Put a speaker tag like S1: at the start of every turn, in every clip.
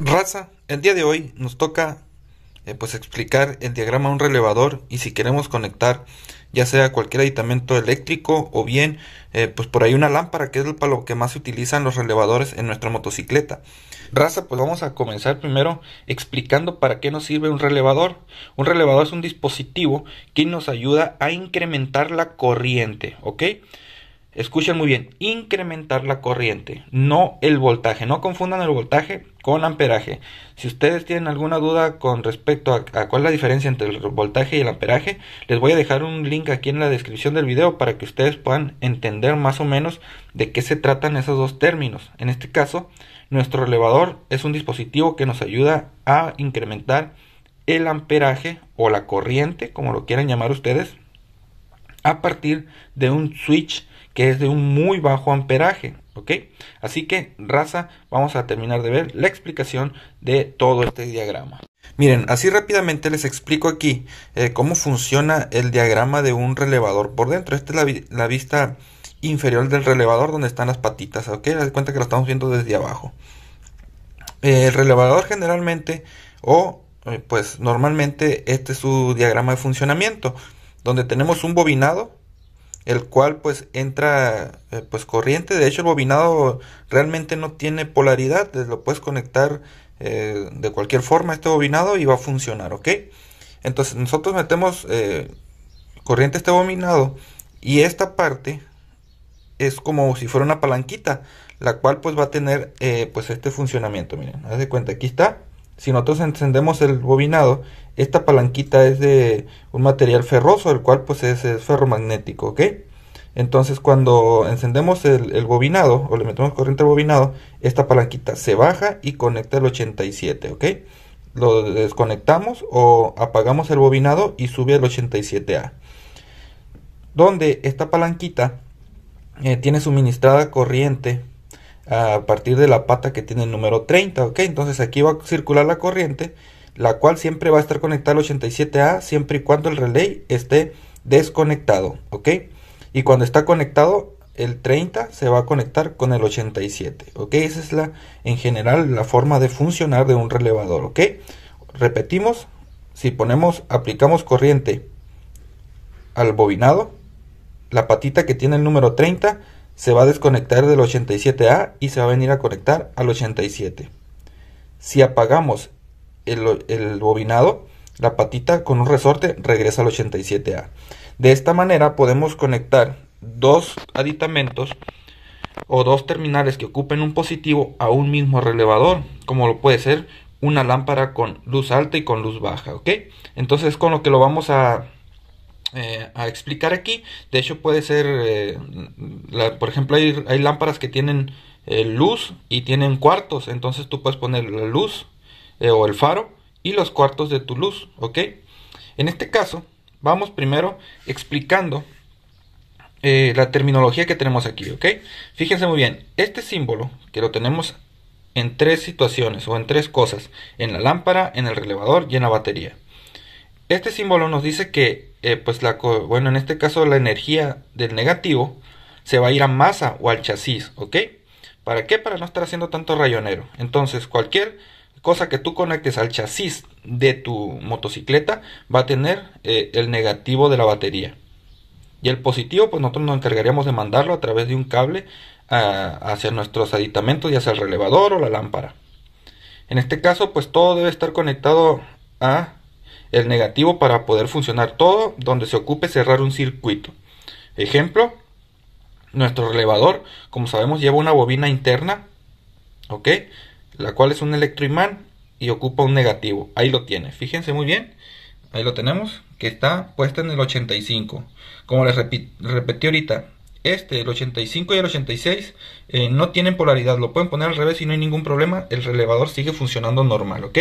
S1: Raza, el día de hoy nos toca eh, pues explicar el diagrama de un relevador y si queremos conectar ya sea cualquier aditamento eléctrico o bien eh, pues por ahí una lámpara que es para lo que más se utilizan los relevadores en nuestra motocicleta. Raza, pues vamos a comenzar primero explicando para qué nos sirve un relevador. Un relevador es un dispositivo que nos ayuda a incrementar la corriente, ¿ok? Escuchen muy bien, incrementar la corriente, no el voltaje. No confundan el voltaje con amperaje. Si ustedes tienen alguna duda con respecto a, cuál es la diferencia entre el voltaje y el amperaje, les voy a dejar un link aquí en la descripción del video para que ustedes puedan entender más o menos de qué se tratan esos dos términos. En este caso, nuestro elevador es un dispositivo que nos ayuda a incrementar el amperaje o la corriente, como lo quieran llamar ustedes, a partir de un switch que es de un muy bajo amperaje. ¿Ok? Así que, raza, vamos a terminar de ver la explicación de todo este diagrama. Miren, así rápidamente les explico aquí eh, cómo funciona el diagrama de un relevador por dentro. Esta es la, vista inferior del relevador donde están las patitas, ¿ok? Haz cuenta que lo estamos viendo desde abajo. Eh, el relevador generalmente, o eh, pues normalmente este es su diagrama de funcionamiento, donde tenemos un bobinado el cual pues entra eh, pues corriente. De hecho el bobinado realmente no tiene polaridad, lo puedes conectar eh, de cualquier forma este bobinado y va a funcionar, ¿ok? Entonces nosotros metemos eh, corriente este bobinado y esta parte es como si fuera una palanquita, la cual pues va a tener pues este funcionamiento. Miren, haz de cuenta, aquí está si nosotros encendemos el bobinado, esta palanquita es de un material ferroso, el cual pues es, ferromagnético, ¿ok? Entonces cuando encendemos el, bobinado o le metemos corriente al bobinado, esta palanquita se baja y conecta el 87, ¿ok? Lo desconectamos o apagamos el bobinado y sube el 87A. Donde esta palanquita eh, tiene suministrada corriente a partir de la pata que tiene el número 30, ¿ok? Entonces aquí va a circular la corriente, la cual siempre va a estar conectada al 87A, siempre y cuando el relay esté desconectado, ¿ok? Y cuando está conectado, el 30 se va a conectar con el 87, ¿ok? Esa es la, en general, la forma de funcionar de un relevador, ¿ok? Repetimos, si ponemos, aplicamos corriente al bobinado, la patita que tiene el número 30 se va a desconectar del 87A y se va a venir a conectar al 87. Si apagamos el, el bobinado, la patita con un resorte regresa al 87A. De esta manera podemos conectar dos aditamentos o dos terminales que ocupen un positivo a un mismo relevador, como lo puede ser una lámpara con luz alta y con luz baja, ¿ok? Entonces con lo que lo vamos a eh, a explicar aquí. De hecho, puede ser, eh, por ejemplo, hay, lámparas que tienen eh, luz y tienen cuartos. Entonces tú puedes poner la luz o el faro y los cuartos de tu luz, ¿ok? En este caso, vamos primero explicando la terminología que tenemos aquí, ¿ok? Fíjense muy bien, este símbolo que lo tenemos en tres situaciones o en tres cosas, en la lámpara, en el relevador y en la batería. Este símbolo nos dice que, eh, pues la, bueno, en este caso la energía del negativo se va a ir a masa o al chasis, ¿ok? ¿Para qué? Para no estar haciendo tanto rayonero. Entonces, cualquier cosa que tú conectes al chasis de tu motocicleta va a tener eh, el negativo de la batería. Y el positivo, pues nosotros nos encargaríamos de mandarlo a través de un cable ah, hacia nuestros aditamentos, ya sea el relevador o la lámpara. En este caso, pues todo debe estar conectado a el negativo para poder funcionar todo donde se ocupe cerrar un circuito. Ejemplo, nuestro relevador, como sabemos, lleva una bobina interna, ¿ok? La cual es un electroimán y ocupa un negativo. Ahí lo tiene, fíjense muy bien. Ahí lo tenemos, que está puesta en el 85. Como les repetí ahorita, este, el 85 y el 86, eh, no tienen polaridad. Lo pueden poner al revés y no hay ningún problema. El relevador sigue funcionando normal, ¿ok?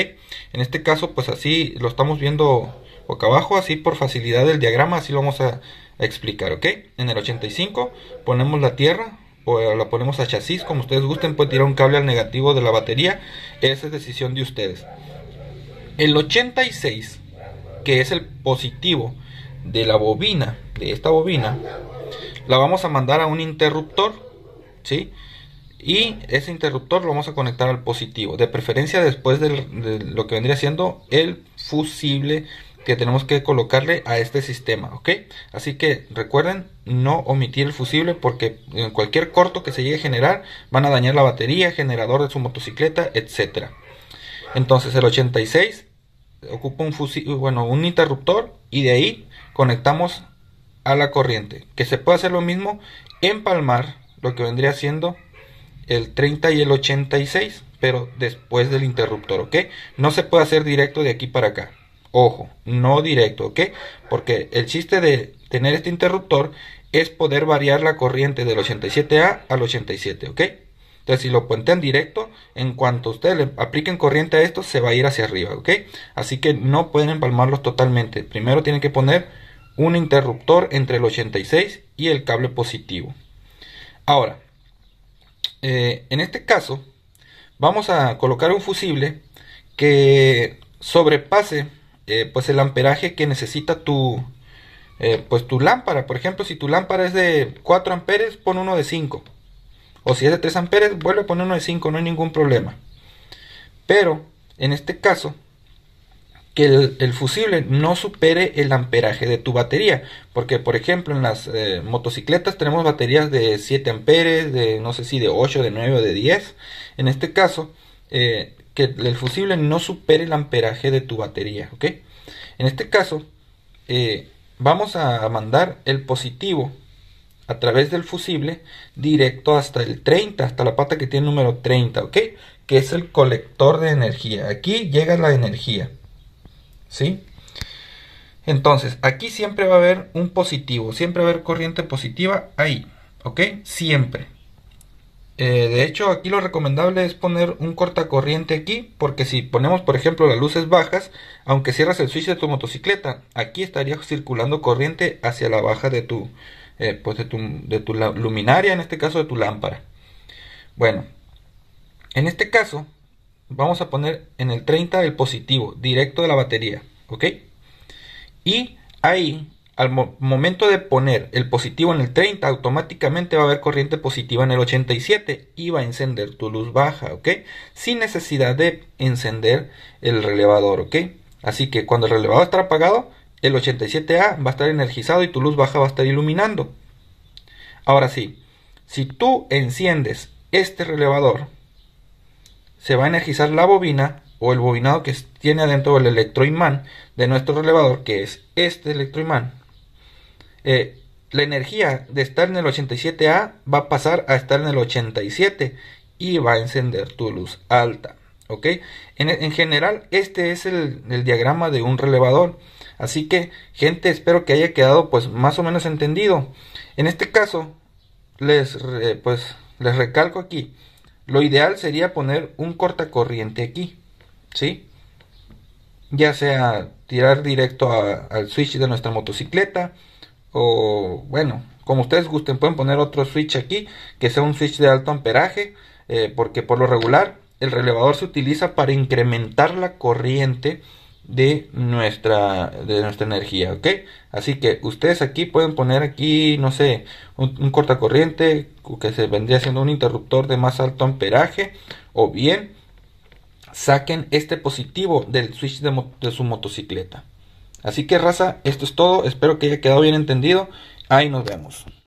S1: En este caso, pues así lo estamos viendo boca abajo. Así por facilidad del diagrama, así lo vamos a, explicar, ¿ok? En el 85 ponemos la tierra o eh, la ponemos a chasis, como ustedes gusten. Pueden tirar un cable al negativo de la batería. Esa es decisión de ustedes. El 86, que es el positivo de la bobina, de esta bobina la vamos a mandar a un interruptor, ¿sí? Y ese interruptor lo vamos a conectar al positivo, de preferencia después de lo que vendría siendo el fusible que tenemos que colocarle a este sistema, ¿ok? Así que recuerden no omitir el fusible porque en cualquier corto que se llegue a generar van a dañar la batería, generador de su motocicleta, etcétera. Entonces el 86 ocupa un fusible, bueno, un interruptor y de ahí conectamos a la corriente. Que se puede hacer lo mismo empalmar lo que vendría siendo el 30 y el 86, pero después del interruptor, ¿ok? No se puede hacer directo de aquí para acá. Ojo, no directo, ¿ok? Porque el chiste de tener este interruptor es poder variar la corriente del 87A al 87, ¿ok? Entonces, si lo puentean directo, en cuanto ustedes le apliquen corriente a esto, se va a ir hacia arriba, ¿ok? Así que no pueden empalmarlos totalmente. Primero tienen que poner un interruptor entre el 86 y el cable positivo. Ahora, eh, en este caso, vamos a colocar un fusible que sobrepase eh, pues el amperaje que necesita tu, eh, pues tu lámpara. Por ejemplo, si tu lámpara es de 4 amperes, pon uno de 5. O si es de 3 amperes, vuelve a poner uno de 5, no hay ningún problema. Pero, en este caso, que el, fusible no supere el amperaje de tu batería. Porque, por ejemplo, en las eh, motocicletas tenemos baterías de 7 amperes, de no sé si de 8, de 9 o de 10. En este caso, eh, que el fusible no supere el amperaje de tu batería. ¿ok? En este caso, eh, vamos a mandar el positivo a través del fusible directo hasta el 30, hasta la pata que tiene el número 30, ¿ok? Que es el colector de energía. Aquí llega la energía. ¿sí? Entonces, aquí siempre va a haber un positivo, siempre va a haber corriente positiva ahí, ¿ok? Siempre. Eh, de hecho, aquí lo recomendable es poner un cortacorriente aquí, porque si ponemos, por ejemplo, las luces bajas, aunque cierras el switch de tu motocicleta, aquí estaría circulando corriente hacia la baja de tu, eh, pues, de tu, de tu luminaria, en este caso de tu lámpara. Bueno, en este caso, vamos a poner en el 30 el positivo, directo de la batería, ¿ok? Y ahí, al momento de poner el positivo en el 30, automáticamente va a haber corriente positiva en el 87 y va a encender tu luz baja, ¿ok? Sin necesidad de encender el relevador, ¿ok? Así que cuando el relevador está apagado, el 87A va a estar energizado y tu luz baja va a estar iluminando. Ahora sí, si tú enciendes este relevador se va a energizar la bobina o el bobinado que tiene adentro el electroimán de nuestro relevador, que es este electroimán. Eh, la energía de estar en el 87A va a pasar a estar en el 87 y va a encender tu luz alta. En, general, este es el, diagrama de un relevador. Así que, gente, espero que haya quedado pues más o menos entendido. En este caso, les, pues, les recalco aquí lo ideal sería poner un cortacorriente aquí, ¿sí? Ya sea tirar directo al switch de nuestra motocicleta o bueno, como ustedes gusten, pueden poner otro switch aquí que sea un switch de alto amperaje, eh, porque por lo regular el relevador se utiliza para incrementar la corriente de nuestra, de nuestra energía, ¿ok? Así que ustedes aquí pueden poner aquí, no sé, un, corta corriente, que se vendría siendo un interruptor de más alto amperaje o bien saquen este positivo del switch de su motocicleta. Así que raza, esto es todo, espero que haya quedado bien entendido, ahí nos vemos.